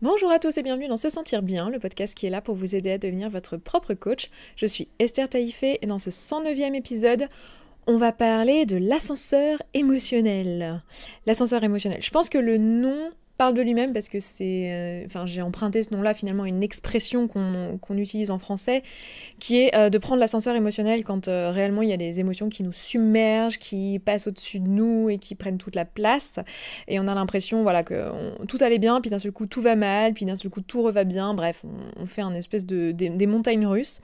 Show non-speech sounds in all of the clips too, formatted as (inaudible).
Bonjour à tous et bienvenue dans Se Sentir Bien, le podcast qui est là pour vous aider à devenir votre propre coach. Je suis Esther Taïfé et dans ce 109e épisode, on va parler de l'ascenseur émotionnel. L'ascenseur émotionnel, je pense que le nom parle de lui-même parce que c'est. Euh, enfin, j'ai emprunté ce nom-là, finalement, une expression qu'on utilise en français, qui est euh, de prendre l'ascenseur émotionnel quand euh, réellement il y a des émotions qui nous submergent, qui passent au-dessus de nous et qui prennent toute la place. Et on a l'impression, voilà, que tout allait bien, puis d'un seul coup tout va mal, puis d'un seul coup tout reva bien. Bref, on, fait un espèce de. des, des montagnes russes.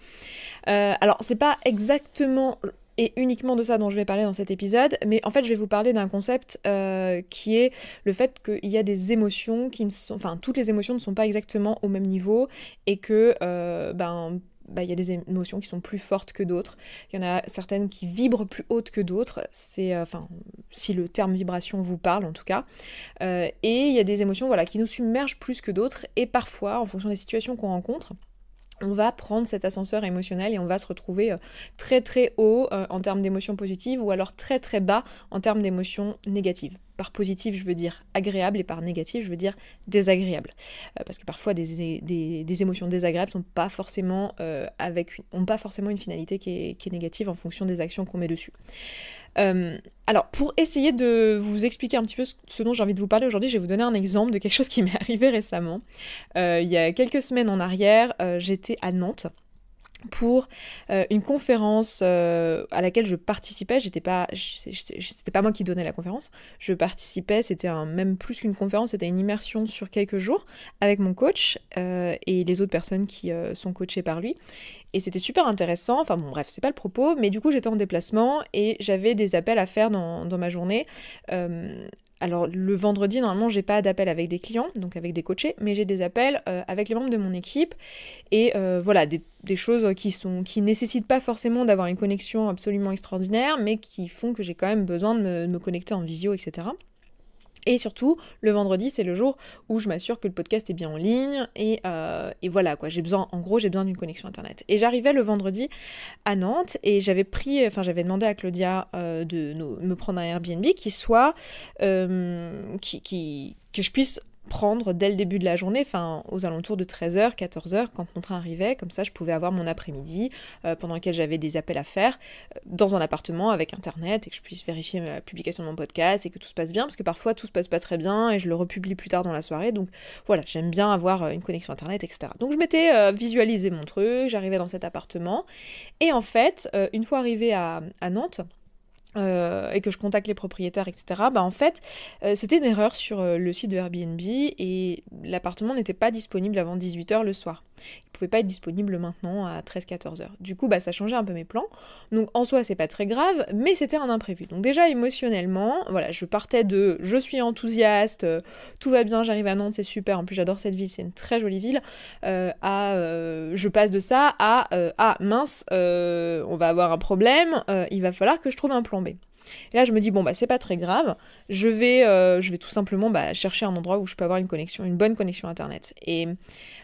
alors, c'est pas exactement et uniquement de ça dont je vais parler dans cet épisode, mais en fait je vais vous parler d'un concept euh, qui est le fait qu'il y a des émotions qui ne sont, enfin toutes les émotions ne sont pas exactement au même niveau et que euh, ben bah, il y a des émotions qui sont plus fortes que d'autres. Il y en a certaines qui vibrent plus hautes que d'autres. C'est, euh, enfin, si le terme vibration vous parle en tout cas. et il y a des émotions, voilà, qui nous submergent plus que d'autres. Et parfois, en fonction des situations qu'on rencontre, on va prendre cet ascenseur émotionnel et on va se retrouver euh, très très haut euh, en termes d'émotions positives ou alors très très bas en termes d'émotions négatives. Par positif, je veux dire agréable et par négatif, je veux dire désagréable. Euh, parce que parfois, des, émotions désagréables n'ont pas, forcément, pas forcément une finalité qui qui est négative en fonction des actions qu'on met dessus. Euh, alors, pour essayer de vous expliquer un petit peu ce dont j'ai envie de vous parler aujourd'hui, je vais vous donner un exemple de quelque chose qui (laughs) m'est arrivé récemment. Euh, il y a quelques semaines en arrière, euh, j'étais à Nantes pour euh, une conférence euh, à laquelle je participais. J'étais pas, c'était pas moi qui donnais la conférence. Je participais. C'était même plus qu'une conférence. C'était une immersion sur quelques jours avec mon coach euh, et les autres personnes qui sont coachées par lui. Et c'était super intéressant. Enfin bon, bref, c'est pas le propos. Mais du coup, j'étais en déplacement et j'avais des appels à faire dans, dans ma journée alors le vendredi, normalement, j'ai pas d'appel avec des clients, donc avec des coachés, mais j'ai des appels euh, avec les membres de mon équipe. Et euh, voilà, des, choses qui sont qui nécessitent pas forcément d'avoir une connexion absolument extraordinaire, mais qui font que j'ai quand même besoin de me connecter en visio, etc. Et surtout, le vendredi, c'est le jour où je m'assure que le podcast est bien en ligne. Euh, et, voilà, quoi. J'ai besoin, en gros, j'ai besoin d'une connexion Internet. Et j'arrivais le vendredi à Nantes et j'avais pris, enfin, j'avais demandé à Claudia euh, de me prendre un Airbnb qui soit, euh, qui, que je puisse prendre dès le début de la journée, enfin aux alentours de 13h, 14h, quand mon train arrivait, comme ça je pouvais avoir mon après-midi euh, pendant lequel j'avais des appels à faire euh, dans un appartement avec internet et que je puisse vérifier la publication de mon podcast et que tout se passe bien, parce que parfois tout se passe pas très bien et je le republie plus tard dans la soirée, donc voilà, j'aime bien avoir euh, une connexion internet, etc. Donc je m'étais visualisé mon truc, j'arrivais dans cet appartement, et en fait, une fois arrivé à Nantes, euh, et que je contacte les propriétaires, etc., bah en fait, euh, c'était une erreur sur euh, le site de Airbnb et l'appartement n'était pas disponible avant 18h le soir. Il pouvait pas être disponible maintenant à 13-14h. Du coup, bah, ça changeait un peu mes plans. Donc en soi, c'est pas très grave, mais c'était un imprévu. Donc déjà, émotionnellement, voilà, je partais de je suis enthousiaste, tout va bien, j'arrive à Nantes, c'est super, en plus j'adore cette ville, c'est une très jolie ville, à je passe de ça à ah mince, on va avoir un problème, il va falloir que je trouve un plan et là, je me dis, bon, bah, c'est pas très grave. Je vais, euh, je vais tout simplement bah, chercher un endroit où je peux avoir une connexion, une bonne connexion Internet. Et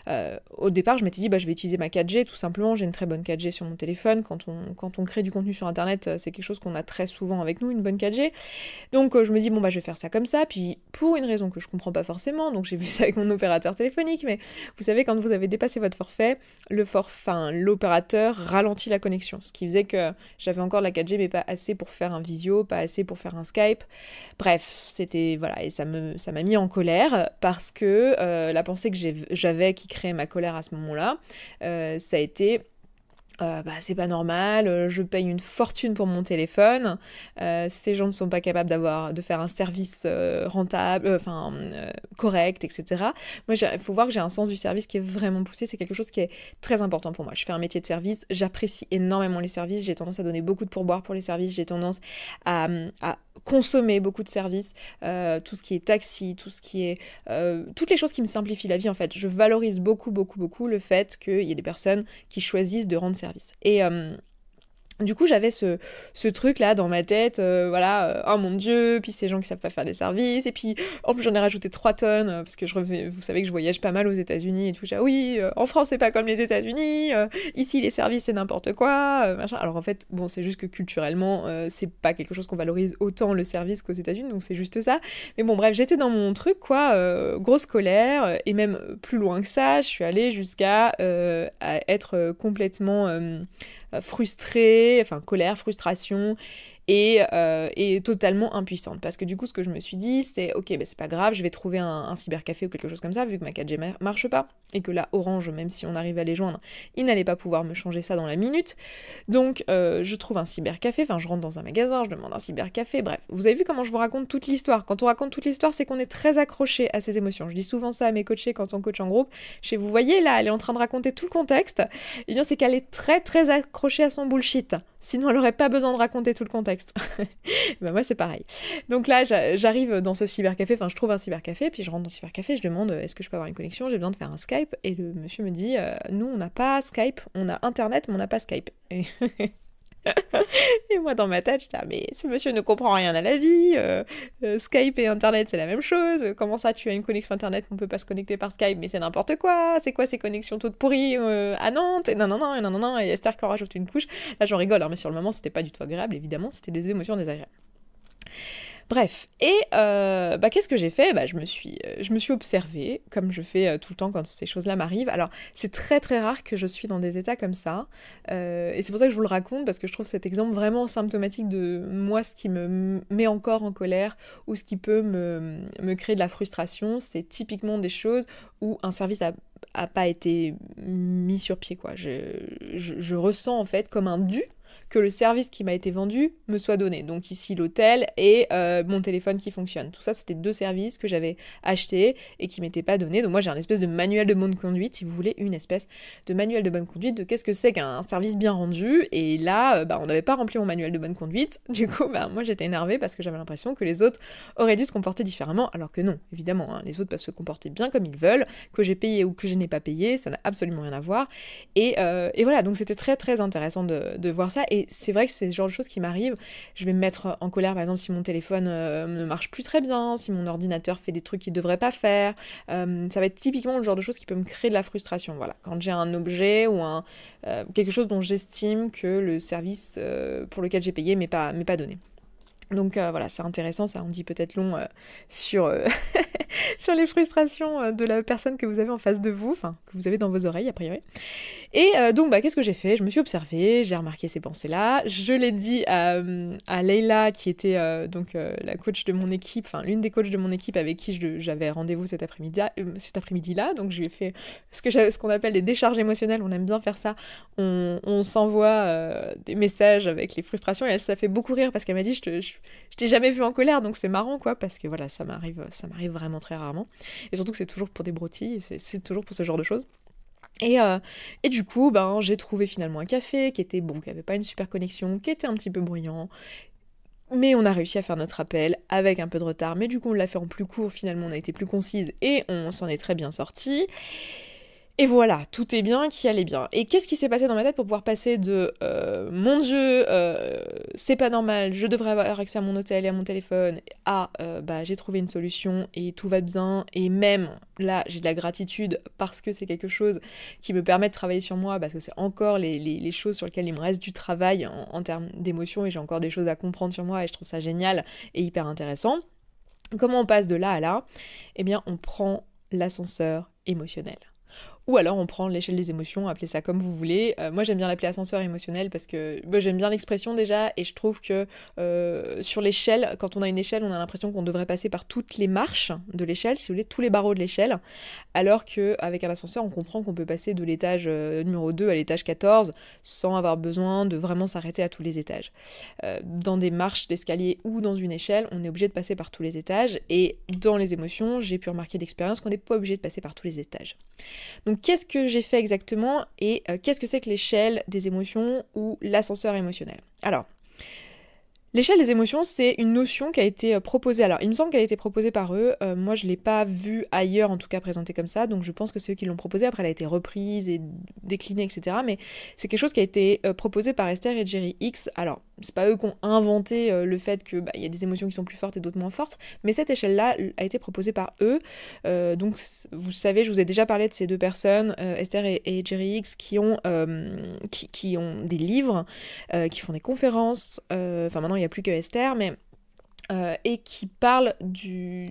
euh, au départ, je m'étais dit, bah, je vais utiliser ma 4G, tout simplement, j'ai une très bonne 4G sur mon téléphone. Quand on, quand on crée du contenu sur Internet, euh, c'est quelque chose qu'on a très souvent avec nous, une bonne 4G. Donc euh, je me dis, bon, bah, je vais faire ça comme ça. Puis pour une raison que je comprends pas forcément, donc j'ai vu ça avec mon opérateur téléphonique, mais vous savez, quand vous avez dépassé votre forfait, le forfait, l'opérateur ralentit la connexion. Ce qui faisait que j'avais encore la 4G, mais pas assez pour faire un visio, pas assez pour faire un Skype. Bref, c'était, voilà, et ça me ça m'a mis en colère parce que la pensée que j'avais qui créer ma colère à ce moment-là, euh, ça a été euh, bah, c'est pas normal, euh, je paye une fortune pour mon téléphone, ces gens ne sont pas capables d'avoir, de faire un service rentable, enfin correct, etc. Moi, il faut voir que j'ai un sens du service qui est vraiment poussé, c'est quelque chose qui est très important pour moi. Je fais un métier de service, j'apprécie énormément les services, j'ai tendance à donner beaucoup de pourboire pour les services, j'ai tendance à consommer beaucoup de services, euh, tout ce qui est taxi, tout ce qui est... Euh, toutes les choses qui me simplifient la vie en fait. Je valorise beaucoup, beaucoup, beaucoup le fait qu'il y ait des personnes qui choisissent de rendre service. Et, euh, du coup, j'avais ce, truc-là dans ma tête, euh, voilà, euh, oh mon dieu, puis ces gens qui savent pas faire des services, et puis en plus j'en ai rajouté 3 tonnes, euh, parce que je vous savez que je voyage pas mal aux États-Unis et tout, j'ai ah oui, en France c'est pas comme les États-Unis, ici les services c'est n'importe quoi, Alors en fait, bon, c'est juste que culturellement, c'est pas quelque chose qu'on valorise autant le service qu'aux États-Unis, donc c'est juste ça. Mais bon, bref, j'étais dans mon truc, quoi, grosse colère, et même plus loin que ça, je suis allée jusqu'à être complètement frustré, enfin colère, frustration, et, euh, totalement impuissante. Parce que du coup, ce que je me suis dit, c'est ok, bah, c'est pas grave, je vais trouver un, cybercafé ou quelque chose comme ça, vu que ma 4G marche pas, et que là, Orange, même si on arrive à les joindre, ils n'allait pas pouvoir me changer ça dans la minute. Donc, euh, je trouve un cybercafé, enfin, je rentre dans un magasin, je demande un cybercafé, bref. Vous avez vu comment je vous raconte toute l'histoire Quand on raconte toute l'histoire, c'est qu'on est très accroché à ses émotions. Je dis souvent ça à mes coachés quand on coach en groupe. Chez vous voyez, là, elle est en train de raconter tout le contexte. Et eh bien, c'est qu'elle est très, très accrochée à son bullshit. Sinon, elle n'aurait pas besoin de raconter tout le contexte. (laughs) Ben, moi, c'est pareil. Donc là, j'arrive dans ce cybercafé, enfin, je trouve un cybercafé, puis je rentre dans le cybercafé, je demande euh, est-ce que je peux avoir une connexion, j'ai besoin de faire un Skype. Et le monsieur me dit euh, nous, on n'a pas Skype, on a Internet, mais on n'a pas Skype. (laughs) et moi, dans ma tête, j'étais là, ah, mais ce monsieur ne comprend rien à la vie, euh, euh, Skype et Internet, c'est la même chose, comment ça, tu as une connexion Internet, on peut pas se connecter par Skype, mais c'est n'importe quoi, c'est quoi ces connexions toutes pourries euh, à Nantes, et non, non, non, non, non, non, et Esther qui en rajoute une couche. Là, j'en rigole, hein, mais sur le moment, c'était pas du tout agréable, évidemment, c'était des émotions désagréables. Bref, et euh, bah, qu'est-ce que j'ai fait bah, je, me suis, euh, je me suis observée, comme je fais euh, tout le temps quand ces choses-là m'arrivent. Alors, c'est très très rare que je suis dans des états comme ça, et c'est pour ça que je vous le raconte, parce que je trouve cet exemple vraiment symptomatique de moi, ce qui me met encore en colère, ou ce qui peut me, créer de la frustration, c'est typiquement des choses où un service a pas été mis sur pied quoi. Je, je, je, ressens en fait comme un dû que le service qui m'a été vendu me soit donné. Donc ici l'hôtel et euh, mon téléphone qui fonctionne. Tout ça, c'était deux services que j'avais achetés et qui m'étaient pas donnés. Donc moi j'ai un espèce de manuel de bonne conduite, si vous voulez, une espèce de manuel de bonne conduite de qu'est-ce que c'est qu'un service bien rendu. Et là, euh, bah, on n'avait pas rempli mon manuel de bonne conduite. (laughs) Du coup, bah, moi j'étais énervée parce que j'avais l'impression que les autres auraient dû se comporter différemment, alors que non, évidemment, hein, les autres peuvent se comporter bien comme ils veulent, que j'ai payé ou que je n'ai pas payé, ça n'a absolument rien à voir. Et, euh, voilà, donc c'était très très intéressant de, de voir ça. Et c'est vrai que c'est le genre de choses qui m'arrivent. Je vais me mettre en colère, par exemple, si mon téléphone euh, ne marche plus très bien, si mon ordinateur fait des trucs qu'il ne devrait pas faire. Euh, ça va être typiquement le genre de choses qui peut me créer de la frustration. Voilà, quand j'ai un objet ou un, euh, quelque chose dont j'estime que le service pour lequel j'ai payé m'est pas, pas donné. Donc voilà, c'est intéressant, ça on dit peut-être long sur, (laughs) (laughs) sur les frustrations euh, de la personne que vous avez en face de vous, enfin que vous avez dans vos oreilles a priori. Et euh, donc bah qu'est-ce que j'ai fait Je me suis observée, j'ai remarqué ces pensées-là, je l'ai dit à, euh, à, Leila qui était donc la coach de mon équipe, enfin l'une des coachs de mon équipe avec qui j'avais rendez-vous cet après-midi cet après-midi là, donc je fait ce que ce qu'on appelle des décharges émotionnelles, on aime bien faire ça, on, s'envoie des messages avec les frustrations et elle ça fait beaucoup rire parce qu'elle m'a dit je t'ai jamais vu en colère donc c'est marrant quoi parce que voilà ça m'arrive ça m'arrive vraiment très et surtout que c'est toujours pour des broutilles, c'est toujours pour ce genre de choses. Euh, et, du coup, ben, j'ai trouvé finalement un café qui était bon, qui n'avait pas une super connexion, qui était un petit peu bruyant. Mais on a réussi à faire notre appel avec un peu de retard. Mais du coup, on l'a fait en plus court, finalement, on a été plus concise et on s'en est très bien sorti. Et voilà, tout est bien, qui allait bien. Et qu'est-ce qui s'est passé dans ma tête pour pouvoir passer de euh, mon Dieu, euh, c'est pas normal, je devrais avoir accès à mon hôtel et à mon téléphone, à euh, bah, j'ai trouvé une solution et tout va bien, et même là j'ai de la gratitude parce que c'est quelque chose qui me permet de travailler sur moi, parce que c'est encore les, choses sur lesquelles il me reste du travail en, en termes d'émotion et j'ai encore des choses à comprendre sur moi et je trouve ça génial et hyper intéressant. Comment on passe de là à là Eh bien, on prend l'ascenseur émotionnel. Ou alors on prend l'échelle des émotions, appelez ça comme vous voulez. Euh, moi j'aime bien l'appeler ascenseur émotionnel parce que bah, j'aime bien l'expression déjà et je trouve que euh, sur l'échelle, quand on a une échelle, on a l'impression qu'on devrait passer par toutes les marches de l'échelle, si vous voulez, tous les barreaux de l'échelle. Alors qu'avec un ascenseur, on comprend qu'on peut passer de l'étage euh, numéro 2 à l'étage 14 sans avoir besoin de vraiment s'arrêter à tous les étages. dans des marches d'escalier ou dans une échelle, on est obligé de passer par tous les étages et dans les émotions, j'ai pu remarquer d'expérience qu'on n'est pas obligé de passer par tous les étages. Donc qu'est-ce que j'ai fait exactement et euh, qu'est-ce que c'est que l'échelle des émotions ou l'ascenseur émotionnel Alors, l'échelle des émotions, c'est une notion qui a été euh, proposée. Alors, il me semble qu'elle a été proposée par eux. Euh, moi, je ne l'ai pas vue ailleurs, en tout cas présentée comme ça. Donc, je pense que c'est eux qui l'ont proposée. Après, elle a été reprise et déclinée, etc. Mais c'est quelque chose qui a été proposé par Esther et Jerry X. Alors, c'est pas eux qui ont inventé euh, le fait qu'il bah, y a des émotions qui sont plus fortes et d'autres moins fortes, mais cette échelle-là a été proposée par eux. Euh, donc vous savez, je vous ai déjà parlé de ces deux personnes, euh, Esther et, Jerry X, qui ont, qui, qui, ont des livres, qui font des conférences. Enfin maintenant il n'y a plus que Esther, mais euh, et qui parle du,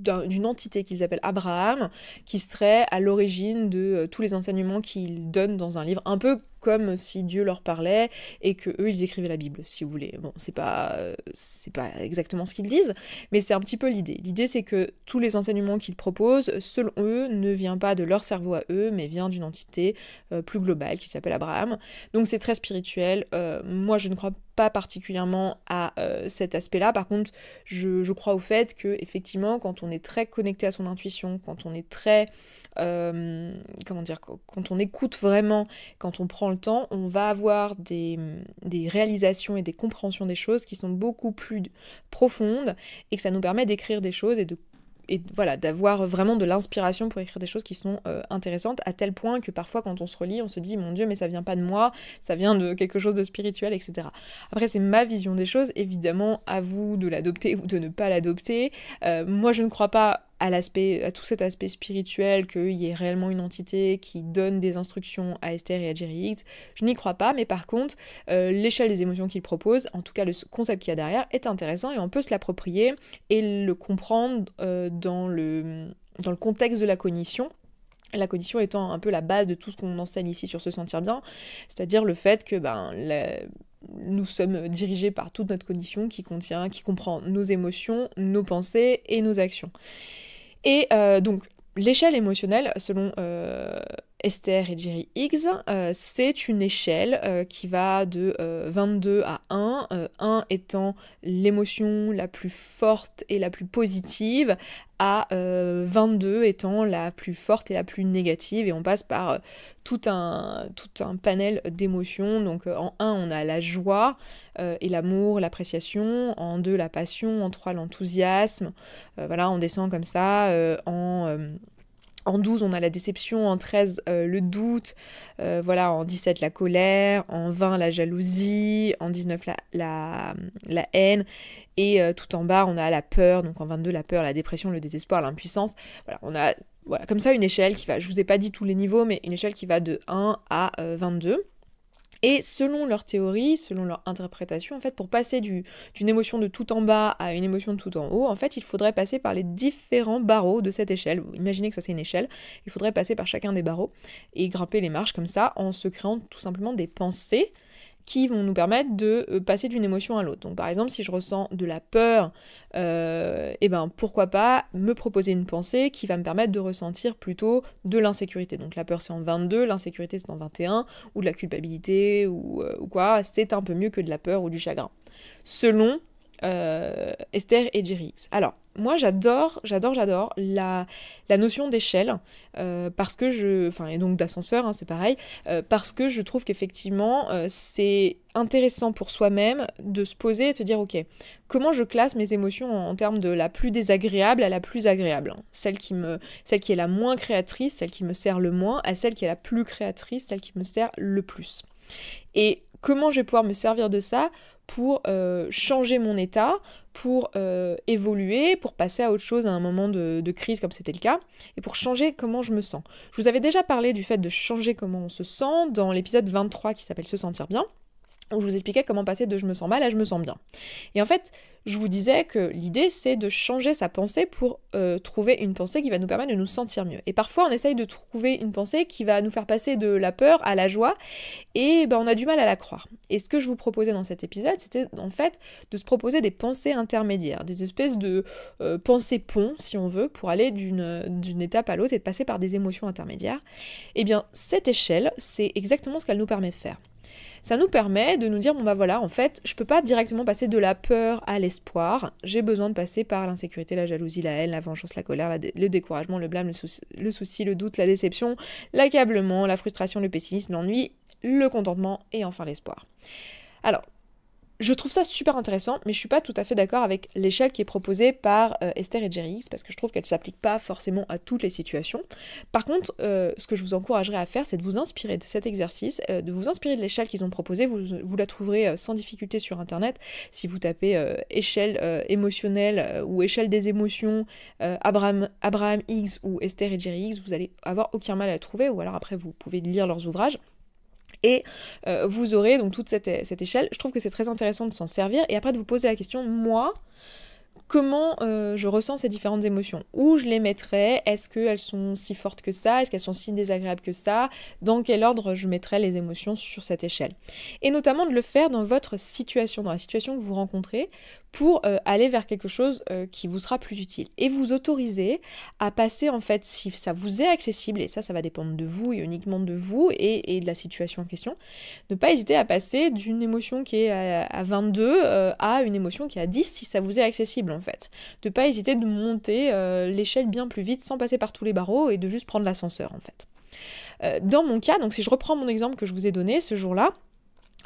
d'une entité qu'ils appellent Abraham, qui serait à l'origine de euh, tous les enseignements qu'ils donnent dans un livre, un peu comme si Dieu leur parlait et que eux ils écrivaient la Bible, si vous voulez. Bon, c'est pas euh, c'est pas exactement ce qu'ils disent, mais c'est un petit peu l'idée. L'idée c'est que tous les enseignements qu'ils proposent, selon eux, ne vient pas de leur cerveau à eux, mais vient d'une entité plus globale qui s'appelle Abraham. Donc c'est très spirituel. moi je ne crois pas pas particulièrement à euh, cet aspect-là. Par contre, je, crois au fait que effectivement, quand on est très connecté à son intuition, quand on est très, euh, comment dire, quand on écoute vraiment, quand on prend le temps, on va avoir des, des, réalisations et des compréhensions des choses qui sont beaucoup plus profondes et que ça nous permet d'écrire des choses et de et voilà, d'avoir vraiment de l'inspiration pour écrire des choses qui sont euh, intéressantes, à tel point que parfois quand on se relit, on se dit mon Dieu, mais ça vient pas de moi, ça vient de quelque chose de spirituel, etc. Après, c'est ma vision des choses, évidemment, à vous de l'adopter ou de ne pas l'adopter. Euh, moi, je ne crois pas à, à tout cet aspect spirituel, qu'il y ait réellement une entité qui donne des instructions à Esther et à Jerry Hicks, je n'y crois pas, mais par contre, euh, l'échelle des émotions qu'il propose, en tout cas le concept qu'il y a derrière, est intéressant et on peut se l'approprier et le comprendre euh, dans, le, dans le contexte de la cognition la cognition étant un peu la base de tout ce qu'on enseigne ici sur se sentir bien, c'est-à-dire le fait que ben, nous sommes dirigés par toute notre condition qui contient, qui comprend nos émotions, nos pensées et nos actions. Et euh, donc l'échelle émotionnelle, selon euh, Esther et Jerry Higgs, euh, c'est une échelle euh, qui va de 22 euh, à 1, 1 étant l'émotion la plus forte et la plus positive, à 22 étant la plus forte et la plus négative, et on passe par tout un, tout un panel d'émotions. Donc en 1, on a la joie et l'amour, l'appréciation, en 2, la passion, en 3, l'enthousiasme, voilà, on descend comme ça, en... En 12, on a la déception, en 13, euh, le doute, euh, voilà, en 17, la colère, en 20, la jalousie, en 19, la, la, haine, et euh, tout en bas, on a la peur, donc en 22, la peur, la dépression, le désespoir, l'impuissance. Voilà, on a voilà, comme ça une échelle qui va, je vous ai pas dit tous les niveaux, mais une échelle qui va de 1 à 22. Et selon leur théorie, selon leur interprétation, en fait, pour passer d'une émotion de tout en bas à une émotion de tout en haut, en fait, il faudrait passer par les différents barreaux de cette échelle. Imaginez que ça c'est une échelle, il faudrait passer par chacun des barreaux et grimper les marches comme ça en se créant tout simplement des pensées qui vont nous permettre de euh, passer d'une émotion à l'autre. Donc par exemple, si je ressens de la peur, et euh, eh ben pourquoi pas me proposer une pensée qui va me permettre de ressentir plutôt de l'insécurité. Donc la peur c'est en 22, l'insécurité c'est en 21, ou de la culpabilité ou, euh, ou quoi, c'est un peu mieux que de la peur ou du chagrin. Selon euh, Esther et Jerry Alors, moi j'adore, j'adore, j'adore la, la notion d'échelle, euh, parce que je. Enfin, et donc d'ascenseur, hein, c'est pareil, euh, parce que je trouve qu'effectivement, c'est intéressant pour soi-même de se poser et de se dire, ok, comment je classe mes émotions en, termes de la plus désagréable à la plus agréable hein. celle, qui me, celle qui est la moins créatrice, celle qui me sert le moins, à celle qui est la plus créatrice, celle qui me sert le plus. Et comment je vais pouvoir me servir de ça pour euh, changer mon état, pour euh, évoluer, pour passer à autre chose à un moment de, de crise comme c'était le cas, et pour changer comment je me sens. Je vous avais déjà parlé du fait de changer comment on se sent dans l'épisode 23 qui s'appelle Se sentir bien où je vous expliquais comment passer de je me sens mal à je me sens bien. Et en fait, je vous disais que l'idée, c'est de changer sa pensée pour euh, trouver une pensée qui va nous permettre de nous sentir mieux. Et parfois, on essaye de trouver une pensée qui va nous faire passer de la peur à la joie, et ben, on a du mal à la croire. Et ce que je vous proposais dans cet épisode, c'était en fait de se proposer des pensées intermédiaires, des espèces de euh, pensées pont, si on veut, pour aller d'une étape à l'autre et de passer par des émotions intermédiaires. Et eh bien, cette échelle, c'est exactement ce qu'elle nous permet de faire ça nous permet de nous dire bon bah voilà, en fait, je peux pas directement passer de la peur à l'espoir, j'ai besoin de passer par l'insécurité, la jalousie, la haine, la vengeance, la colère, le découragement, le blâme, le le souci, le doute, la déception, l'accablement, la frustration, le pessimisme, l'ennui, le contentement et enfin l'espoir. Alors, je trouve ça super intéressant, mais je suis pas tout à fait d'accord avec l'échelle qui est proposée par euh, Esther et Jerry X, parce que je trouve qu'elle s'applique pas forcément à toutes les situations. Par contre, euh, ce que je vous encouragerais à faire, c'est de vous inspirer de cet exercice, euh, de vous inspirer de l'échelle qu'ils ont proposée. Vous, la trouverez sans difficulté sur internet. Si vous tapez échelle émotionnelle ou échelle des émotions, Abraham, Abraham Higgs ou Esther et Jerry Higgs, vous allez avoir aucun mal à la trouver, ou alors après vous pouvez lire leurs ouvrages et euh, vous aurez donc toute cette, échelle. Je trouve que c'est très intéressant de s'en servir et après de vous poser la question, moi, comment euh, je ressens ces différentes émotions, où je les mettrais, est-ce qu'elles sont si fortes que ça, est-ce qu'elles sont si désagréables que ça, dans quel ordre je mettrais les émotions sur cette échelle. Et notamment de le faire dans votre situation, dans la situation que vous rencontrez, pour euh, aller vers quelque chose euh, qui vous sera plus utile. Et vous autoriser à passer, en fait, si ça vous est accessible, et ça, ça va dépendre de vous et uniquement de vous et, de la situation en question, ne pas hésiter à passer d'une émotion qui est à, 22 euh, à une émotion qui est à 10 si ça vous est accessible, en fait. Ne pas hésiter de monter l'échelle bien plus vite sans passer par tous les barreaux et de juste prendre l'ascenseur, en fait. Dans mon cas, donc si je reprends mon exemple que je vous ai donné ce jour-là,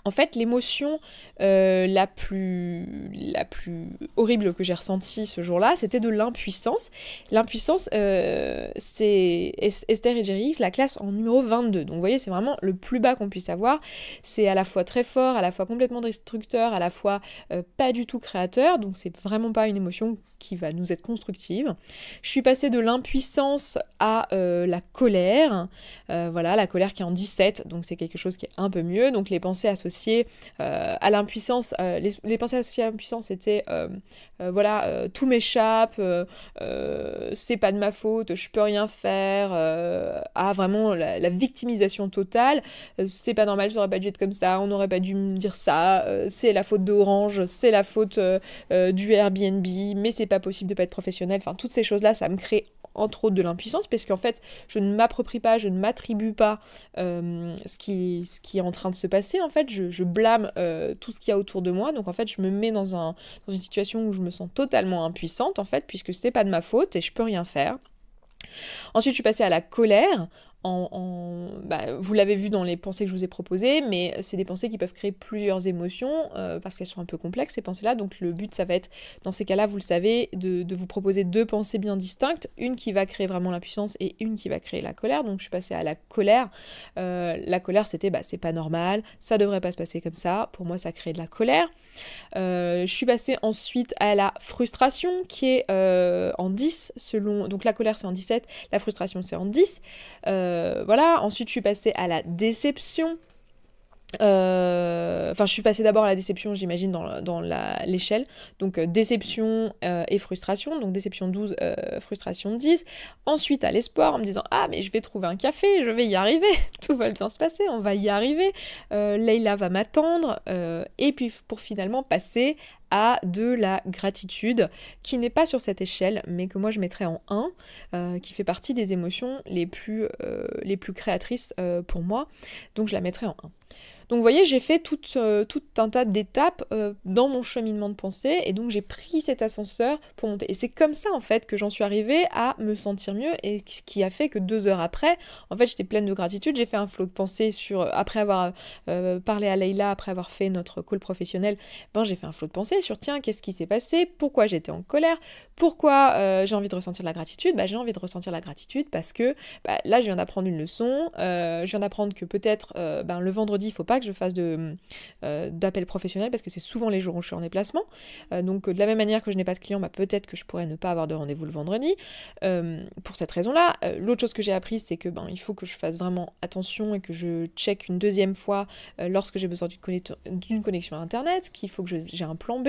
en fait, l'émotion euh, la, plus, la plus horrible que j'ai ressentie ce jour-là, c'était de l'impuissance. L'impuissance, euh, c'est Esther et Jerry X, la classe en numéro 22. Donc vous voyez, c'est vraiment le plus bas qu'on puisse avoir. C'est à la fois très fort, à la fois complètement destructeur, à la fois euh, pas du tout créateur. Donc c'est vraiment pas une émotion qui va nous être constructive. Je suis passée de l'impuissance à la colère. voilà, la colère qui est en 17, donc c'est quelque chose qui est un peu mieux. Donc les pensées à ce associées euh, à l'impuissance. Euh, les, pensées associées à l'impuissance, c'était euh, voilà, tout m'échappe, c'est pas de ma faute, je peux rien faire. ah, vraiment, la, victimisation totale, c'est pas normal, j'aurais pas dû être comme ça, on n'aurait pas dû me dire ça, c'est la faute d'Orange, c'est la faute du Airbnb, mais c'est pas possible de pas être professionnel. Enfin, toutes ces choses-là, ça me crée entre autres de l'impuissance, parce qu'en fait, je ne m'approprie pas, je ne m'attribue pas euh, ce, qui, ce qui est en train de se passer, en fait, je, blâme euh, tout ce qu'il y a autour de moi, donc en fait, je me mets dans, un, une situation où je me sens totalement impuissante, en fait, puisque c'est pas de ma faute et je peux rien faire. Ensuite, je suis passée à la colère en, bah, vous l'avez vu dans les pensées que je vous ai proposées, mais c'est des pensées qui peuvent créer plusieurs émotions euh, parce qu'elles sont un peu complexes ces pensées-là. Donc le but, ça va être, dans ces cas-là, vous le savez, de, vous proposer deux pensées bien distinctes, une qui va créer vraiment l'impuissance et une qui va créer la colère. Donc je suis passée à la colère. Euh, la colère, c'était bah, c'est pas normal, ça devrait pas se passer comme ça. Pour moi, ça crée de la colère. Euh, je suis passée ensuite à la frustration qui est en 10 selon. Donc la colère, c'est en 17, la frustration, c'est en 10. Euh, voilà, ensuite je suis passée à la déception. Euh, enfin, je suis passée d'abord à la déception, j'imagine, dans, l'échelle. Donc, euh, déception et frustration. Donc, déception 12, frustration 10. Ensuite, à l'espoir, en me disant Ah, mais je vais trouver un café, je vais y arriver, (laughs) tout va bien se passer, on va y arriver. Leila va m'attendre. et puis, pour finalement passer à de la gratitude, qui n'est pas sur cette échelle, mais que moi je mettrais en 1, euh, qui fait partie des émotions les plus, euh, les plus créatrices euh, pour moi. Donc je la mettrais en 1. Donc vous voyez, j'ai fait tout, euh, un tas d'étapes euh, dans mon cheminement de pensée et donc j'ai pris cet ascenseur pour monter. Et c'est comme ça en fait que j'en suis arrivée à me sentir mieux et ce qui a fait que deux heures après, en fait j'étais pleine de gratitude, j'ai fait un flot de pensée sur, euh, après avoir parlé à Leïla, après avoir fait notre call professionnel, ben j'ai fait un flot de pensée sur tiens, qu'est-ce qui s'est passé, pourquoi j'étais en colère, pourquoi j'ai envie de ressentir la gratitude, ben, j'ai envie de ressentir la gratitude parce que ben, là je viens d'apprendre une leçon, je viens d'apprendre que peut-être ben, le vendredi il faut pas que je fasse de, euh, d'appel professionnel parce que c'est souvent les jours où je suis en déplacement. Euh, donc de la même manière que je n'ai pas de client bah, peut-être que je pourrais ne pas avoir de rendez-vous le vendredi euh, pour cette raison-là. Euh, l'autre chose que j'ai appris, c'est que ben, il faut que je fasse vraiment attention et que je check une deuxième fois lorsque j'ai besoin d'une, connexion, à Internet, qu'il faut que j'ai un plan B.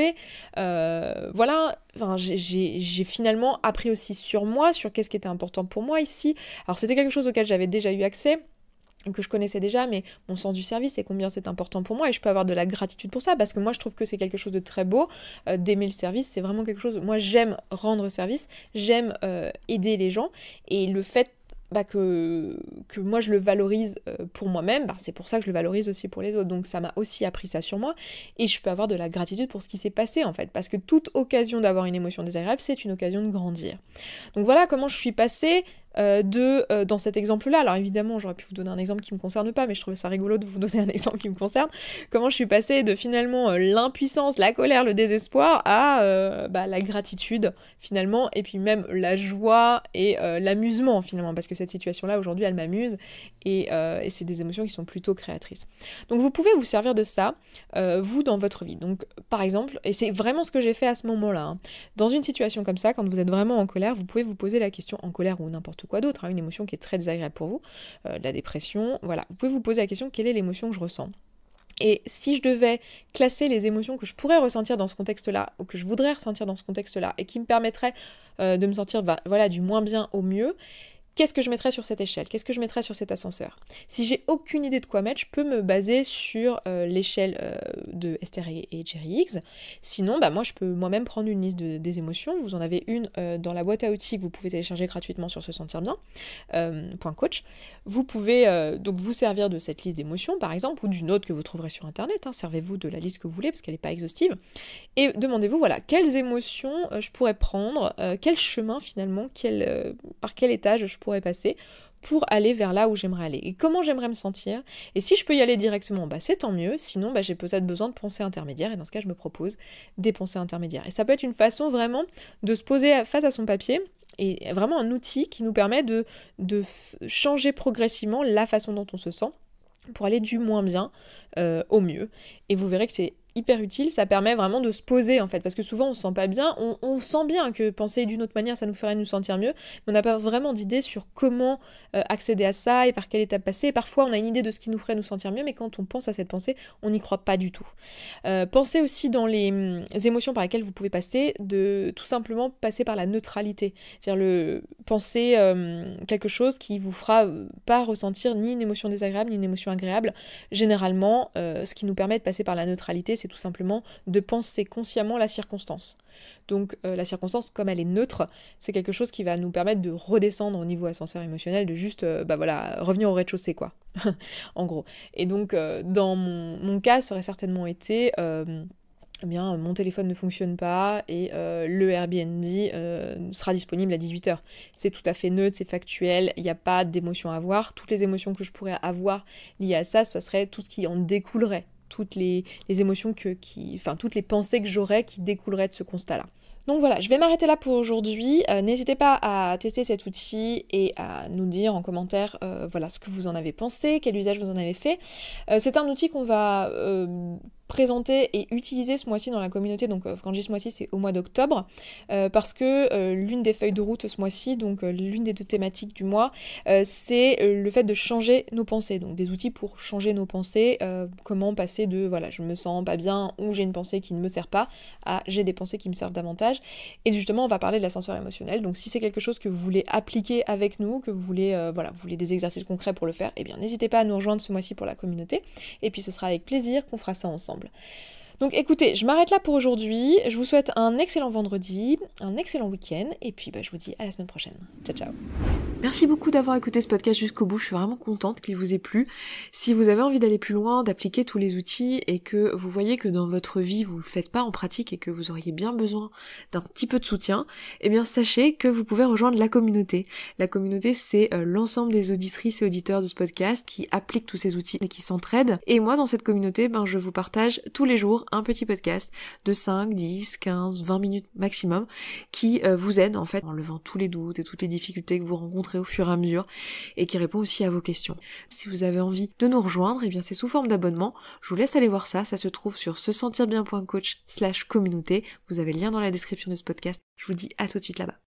voilà, enfin, j'ai finalement appris aussi sur moi, sur qu'est-ce qui était important pour moi ici. Alors c'était quelque chose auquel j'avais déjà eu accès que je connaissais déjà, mais mon sens du service et combien c'est important pour moi. Et je peux avoir de la gratitude pour ça, parce que moi, je trouve que c'est quelque chose de très beau. Euh, d'aimer le service, c'est vraiment quelque chose... Moi, j'aime rendre service, j'aime euh, aider les gens. Et le fait bah, que, que moi, je le valorise euh, pour moi-même, bah, c'est pour ça que je le valorise aussi pour les autres. Donc, ça m'a aussi appris ça sur moi. Et je peux avoir de la gratitude pour ce qui s'est passé, en fait. Parce que toute occasion d'avoir une émotion désagréable, c'est une occasion de grandir. Donc, voilà comment je suis passée euh, de, euh, dans cet exemple-là, alors évidemment j'aurais pu vous donner un exemple qui me concerne pas, mais je trouvais ça rigolo de vous (laughs) donner un exemple qui me concerne, comment je suis passée de finalement euh, l'impuissance, la colère, le désespoir à bah, la gratitude finalement, et puis même la joie et l'amusement finalement, parce que cette situation-là aujourd'hui elle m'amuse, et, c'est des émotions qui sont plutôt créatrices. Donc vous pouvez vous servir de ça, vous, dans votre vie. Donc par exemple, et c'est vraiment ce que j'ai fait à ce moment-là, hein. dans une situation comme ça, quand vous êtes vraiment en colère, vous pouvez vous poser la question en colère ou n'importe quoi d'autre, hein, une émotion qui est très désagréable pour vous, euh, la dépression, voilà. Vous pouvez vous poser la question quelle est l'émotion que je ressens et si je devais classer les émotions que je pourrais ressentir dans ce contexte-là, ou que je voudrais ressentir dans ce contexte-là, et qui me permettraient euh, de me sentir bah, voilà, du moins bien au mieux, qu'est-ce que je mettrais sur cette échelle Qu'est-ce que je mettrais sur cet ascenseur Si j'ai aucune idée de quoi mettre, je peux me baser sur euh, l'échelle euh, de Esther et, Jerry Higgs. Sinon, bah, moi, je peux moi-même prendre une liste des émotions. Vous en avez une euh, dans la boîte à outils que vous pouvez télécharger gratuitement sur se sentir bien, coach. Vous pouvez donc vous servir de cette liste d'émotions, par exemple, ou d'une autre que vous trouverez sur Internet. Hein. Servez-vous de la liste que vous voulez, parce qu'elle n'est pas exhaustive. Et demandez-vous, voilà, quelles émotions je pourrais prendre, quel chemin finalement, quel, par quel étage je pourrais passer pour aller vers là où j'aimerais aller et comment j'aimerais me sentir. Et si je peux y aller directement, bah c'est tant mieux. Sinon, bah, j'ai peut-être besoin de pensées intermédiaires et dans ce cas, je me propose des pensées intermédiaires. Et ça peut être une façon vraiment de se poser face à son papier et vraiment un outil qui nous permet de, de changer progressivement la façon dont on se sent pour aller du moins bien euh, au mieux. Et vous verrez que c'est hyper utile, ça permet vraiment de se poser en fait, parce que souvent on se sent pas bien, on, sent bien que penser d'une autre manière ça nous ferait nous sentir mieux, mais on n'a pas vraiment d'idée sur comment euh, accéder à ça et par quelle étape passer. parfois on a une idée de ce qui nous ferait nous sentir mieux, mais quand on pense à cette pensée, on n'y croit pas du tout. Euh, pensez aussi dans les hum, émotions par lesquelles vous pouvez passer, de tout simplement passer par la neutralité, c'est-à-dire le penser hum, quelque chose qui vous fera euh, pas ressentir ni une émotion désagréable ni une émotion agréable. Généralement, ce qui nous permet de passer par la neutralité, c'est tout simplement de penser consciemment la circonstance. Donc euh, la circonstance, comme elle est neutre, c'est quelque chose qui va nous permettre de redescendre au niveau ascenseur émotionnel, de juste, ben bah voilà, revenir au rez-de-chaussée, quoi, (laughs) en gros. Et donc, euh, dans mon, cas, ça aurait certainement été... Eh bien, mon téléphone ne fonctionne pas et le Airbnb sera disponible à 18h. C'est tout à fait neutre, c'est factuel, il n'y a pas d'émotion à avoir. Toutes les émotions que je pourrais avoir liées à ça, ça serait tout ce qui en découlerait toutes les, émotions que, qui, enfin toutes les pensées que j'aurais qui découleraient de ce constat-là. Donc voilà, je vais m'arrêter là pour aujourd'hui. Euh, n'hésitez pas à tester cet outil et à nous dire en commentaire euh, voilà, ce que vous en avez pensé, quel usage vous en avez fait. Euh, c'est un outil qu'on va Présenter et utiliser ce mois-ci dans la communauté. Donc euh, quand je dis ce mois-ci, c'est au mois d'octobre, euh, parce que euh, l'une des feuilles de route ce mois-ci, donc l'une des deux thématiques du mois, c'est le fait de changer nos pensées. Donc des outils pour changer nos pensées, comment passer de voilà, je me sens pas bien ou j'ai une pensée qui ne me sert pas à j'ai des pensées qui me servent davantage. Et justement, on va parler de l'ascenseur émotionnel. Donc si c'est quelque chose que vous voulez appliquer avec nous, que vous voulez voilà, vous voulez des exercices concrets pour le faire, eh bien n'hésitez pas à nous rejoindre ce mois-ci pour la communauté. Et puis ce sera avec plaisir qu'on fera ça ensemble ensemble. Donc écoutez, je m'arrête là pour aujourd'hui. Je vous souhaite un excellent vendredi, un excellent week-end, et puis bah, je vous dis à la semaine prochaine. Ciao ciao. Merci beaucoup d'avoir écouté ce podcast jusqu'au bout. Je suis vraiment contente qu'il vous ait plu. Si vous avez envie d'aller plus loin, d'appliquer tous les outils et que vous voyez que dans votre vie vous le faites pas en pratique et que vous auriez bien besoin d'un petit peu de soutien, eh bien sachez que vous pouvez rejoindre la communauté. La communauté, c'est euh, l'ensemble des auditrices et auditeurs de ce podcast qui appliquent tous ces outils et qui s'entraident. Et moi, dans cette communauté, ben, je vous partage tous les jours un petit podcast de 5, 10, 15, 20 minutes maximum qui euh, vous aide en fait en levant tous les doutes et toutes les difficultés que vous rencontrez au fur et à mesure et qui répond aussi à vos questions. Si vous avez envie de nous rejoindre, et eh bien c'est sous forme d'abonnement. Je vous laisse aller voir ça, ça se trouve sur se sentir bien.coach slash communauté. Vous avez le lien dans la description de ce podcast. Je vous dis à tout de suite là-bas.